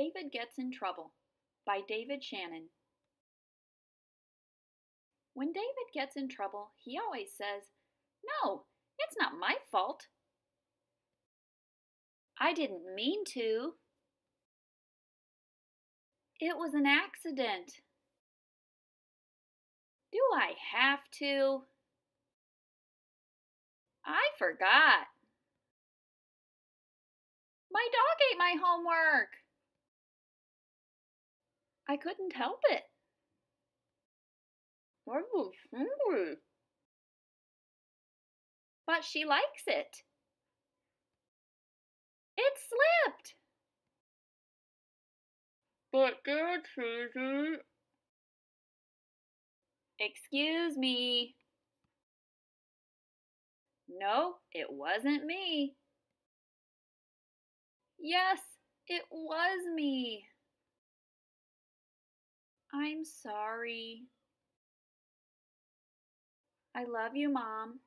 David Gets in Trouble by David Shannon. When David gets in trouble, he always says, No, it's not my fault. I didn't mean to. It was an accident. Do I have to? I forgot. My dog ate my homework. I couldn't help it. hungry. Oh, hmm. But she likes it. It slipped. But they're cheesy. Excuse me. No, it wasn't me. Yes, it was me. I'm sorry. I love you, Mom.